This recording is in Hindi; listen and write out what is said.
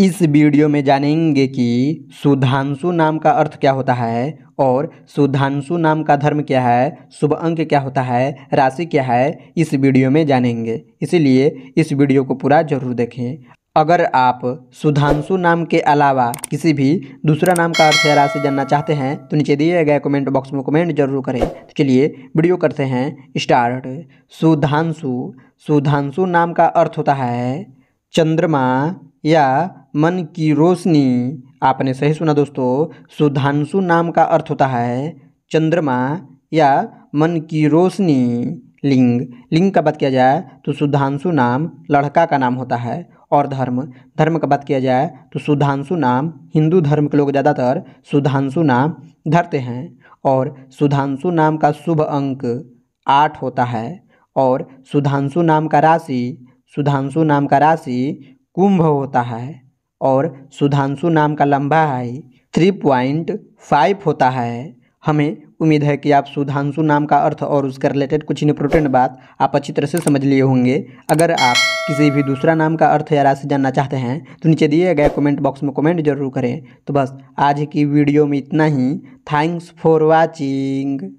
इस वीडियो में जानेंगे कि सुधांशु नाम का अर्थ क्या होता है और सुधांशु नाम का धर्म क्या है शुभ अंक क्या होता है राशि क्या है इस वीडियो में जानेंगे इसीलिए इस वीडियो को पूरा जरूर देखें अगर आप सुधांशु नाम के अलावा किसी भी दूसरा नाम का अर्थ या राशि जानना चाहते हैं तो नीचे दिए गए कमेंट बॉक्स में कमेंट जरूर करें तो चलिए वीडियो करते हैं स्टार्ट सुधांशु सुधांशु नाम का अर्थ होता है चंद्रमा या मन की रोशनी आपने सही सुना दोस्तों सुधांशु नाम का अर्थ होता है चंद्रमा या मन की रोशनी लिंग लिंग का बात किया जाए तो सुधांशु नाम लड़का का नाम होता है और धर्म धर्म का बात किया जाए तो सुधांशु नाम हिंदू धर्म के लोग ज़्यादातर सुधांशु नाम धरते हैं और सुधांशु नाम का शुभ अंक आठ होता है और सुधांशु नाम का राशि सुधांशु नाम का राशि कुंभ होता है और सुधांशु नाम का लंबा हाई थ्री पॉइंट फाइव होता है हमें उम्मीद है कि आप सुधांशु नाम का अर्थ और उसके रिलेटेड कुछ इंपोर्टेंट बात आप अच्छी तरह से समझ लिए होंगे अगर आप किसी भी दूसरा नाम का अर्थ या राशि जानना चाहते हैं तो नीचे दिए गए कमेंट बॉक्स में कमेंट जरूर करें तो बस आज की वीडियो में इतना ही थैंक्स फॉर वॉचिंग